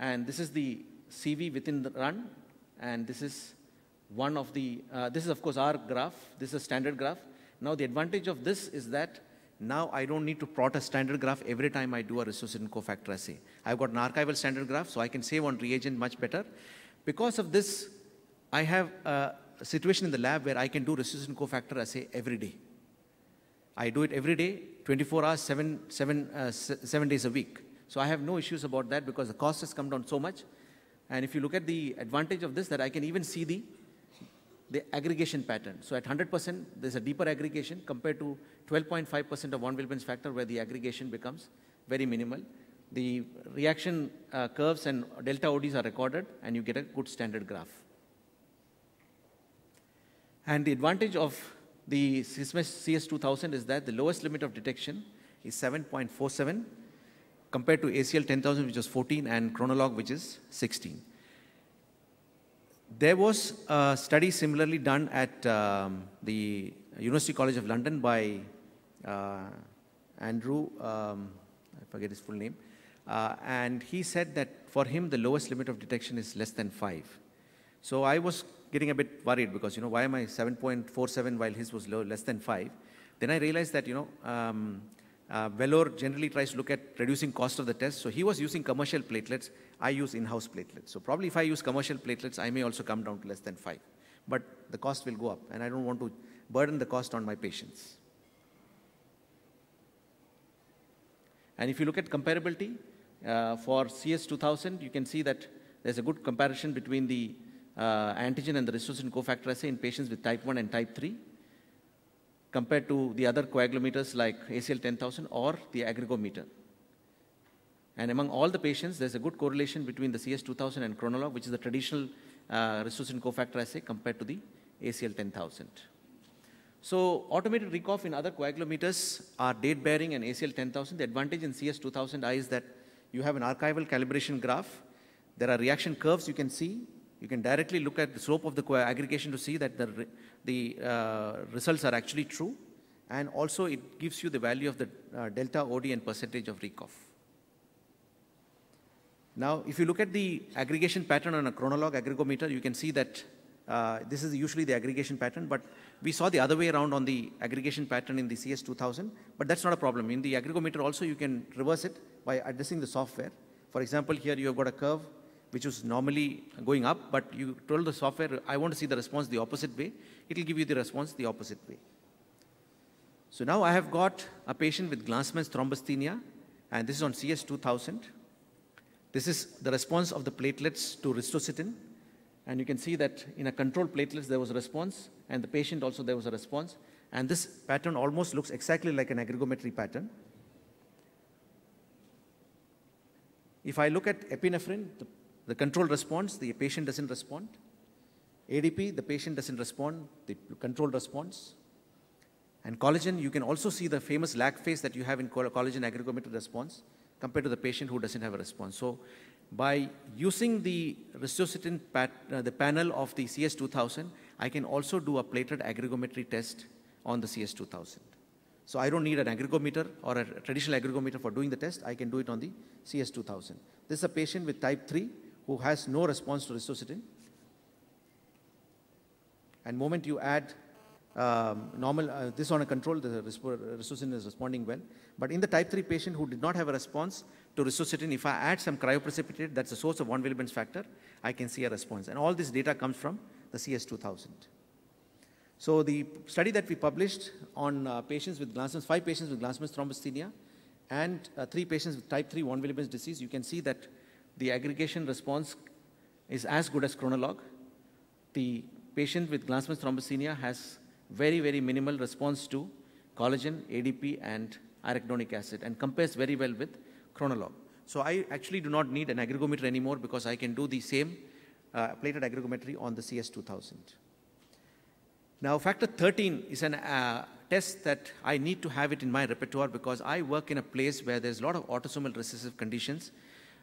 And this is the CV within the run. And this is one of the, uh, this is of course our graph. This is a standard graph. Now the advantage of this is that now I don't need to plot a standard graph every time I do a resuscitant cofactor assay. I've got an archival standard graph, so I can save on reagent much better. Because of this, I have a situation in the lab where I can do resuscitant cofactor assay every day. I do it every day, 24 hours, seven, seven, uh, seven days a week. So I have no issues about that because the cost has come down so much. And if you look at the advantage of this, that I can even see the, the aggregation pattern. So at 100%, there's a deeper aggregation compared to 12.5% of von Willebrand's factor where the aggregation becomes very minimal. The reaction uh, curves and delta ODs are recorded and you get a good standard graph. And the advantage of the CS2000 is that the lowest limit of detection is 7.47 compared to ACL 10,000, which was 14, and Chronolog, which is 16. There was a study similarly done at um, the University College of London by uh, Andrew, um, I forget his full name, uh, and he said that for him the lowest limit of detection is less than 5. So I was getting a bit worried because, you know, why am I 7.47 while his was low, less than 5? Then I realized that, you know, um, uh, Velour generally tries to look at reducing cost of the test. So he was using commercial platelets. I use in-house platelets. So probably if I use commercial platelets, I may also come down to less than five. But the cost will go up, and I don't want to burden the cost on my patients. And if you look at comparability uh, for CS2000, you can see that there's a good comparison between the uh, antigen and the resistance cofactor assay in patients with type 1 and type 3 compared to the other coagulometers like ACL 10,000 or the aggregometer. And among all the patients, there's a good correlation between the CS 2000 and Chronolog, which is the traditional uh, resistant cofactor assay compared to the ACL 10,000. So automated recoff in other coagulometers are date bearing and ACL 10,000. The advantage in CS 2000 is that you have an archival calibration graph. There are reaction curves you can see. You can directly look at the slope of the aggregation to see that the, the uh, results are actually true. And also it gives you the value of the uh, delta OD and percentage of recoff. Now, if you look at the aggregation pattern on a chronolog aggregometer, you can see that uh, this is usually the aggregation pattern, but we saw the other way around on the aggregation pattern in the CS2000, but that's not a problem. In the aggregometer also, you can reverse it by addressing the software. For example, here you have got a curve which was normally going up, but you told the software, I want to see the response the opposite way, it will give you the response the opposite way. So now I have got a patient with Glassman's thrombasthenia, and this is on CS2000. This is the response of the platelets to ristocytin, and you can see that in a controlled platelets there was a response, and the patient also there was a response, and this pattern almost looks exactly like an aggregometry pattern. If I look at epinephrine, the the control responds, the patient doesn't respond. ADP, the patient doesn't respond, the control responds. And collagen, you can also see the famous lag phase that you have in collagen aggregometer response compared to the patient who doesn't have a response. So by using the resuscitant pat, uh, the panel of the CS2000, I can also do a plated aggregometry test on the CS2000. So I don't need an aggregometer or a traditional aggregometer for doing the test. I can do it on the CS2000. This is a patient with type 3 who has no response to resuscitin. And moment you add um, normal, uh, this on a control, the resuscitin is responding well. But in the type 3 patient who did not have a response to resuscitin, if I add some cryoprecipitate, that's a source of von Willebrand's factor, I can see a response. And all this data comes from the CS2000. So the study that we published on uh, patients with Glanzmann's, five patients with Glanzmann's thrombocythemia, and uh, three patients with type 3 von Willebrand's disease, you can see that the aggregation response is as good as chronolog. The patient with Glanzmann's thrombocythemia has very, very minimal response to collagen, ADP, and arachidonic acid and compares very well with chronolog. So I actually do not need an aggregometer anymore because I can do the same uh, plated aggregometry on the CS2000. Now factor 13 is a uh, test that I need to have it in my repertoire because I work in a place where there's a lot of autosomal recessive conditions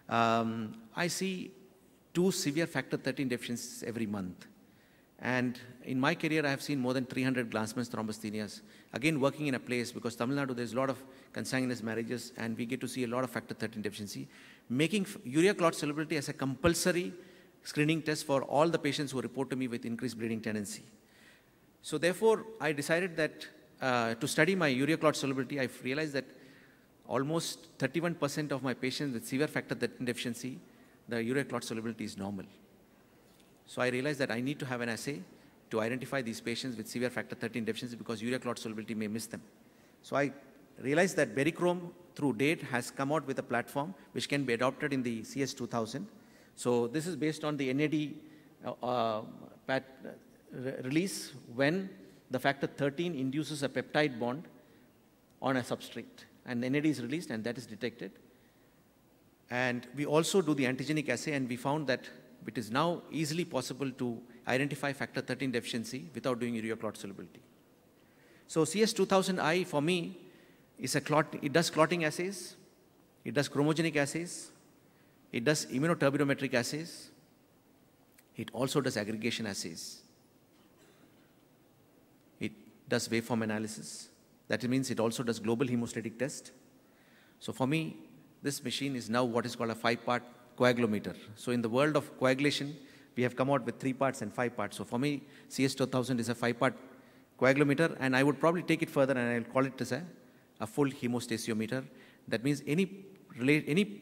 um, I see two severe factor 13 deficiencies every month. And in my career, I have seen more than 300 Glassman's thrombasthenias. Again, working in a place, because Tamil Nadu, there's a lot of consanguineous marriages, and we get to see a lot of factor 13 deficiency. Making urea clot solubility as a compulsory screening test for all the patients who report to me with increased bleeding tendency. So therefore, I decided that uh, to study my urea clot solubility, I realized that almost 31% of my patients with severe factor XIII deficiency, the urea clot solubility is normal. So I realized that I need to have an assay to identify these patients with severe factor XIII deficiency because urea clot solubility may miss them. So I realized that Berichrome through DATE has come out with a platform which can be adopted in the CS2000. So this is based on the NAD uh, uh, release when the factor 13 induces a peptide bond on a substrate and NAD is released and that is detected. And we also do the antigenic assay and we found that it is now easily possible to identify factor 13 deficiency without doing urea clot solubility. So CS2000I for me is a clot, it does clotting assays, it does chromogenic assays, it does immunoturbidometric assays, it also does aggregation assays, it does waveform analysis, that means it also does global hemostatic test. So for me, this machine is now what is called a five-part coagulometer. So in the world of coagulation, we have come out with three parts and five parts. So for me, CS2000 is a five-part coagulometer, and I would probably take it further and I'll call it as a, a full hemostasiometer. That means any, any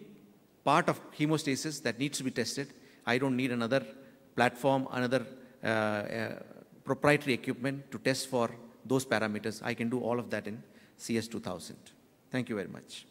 part of hemostasis that needs to be tested, I don't need another platform, another uh, uh, proprietary equipment to test for those parameters. I can do all of that in CS2000. Thank you very much.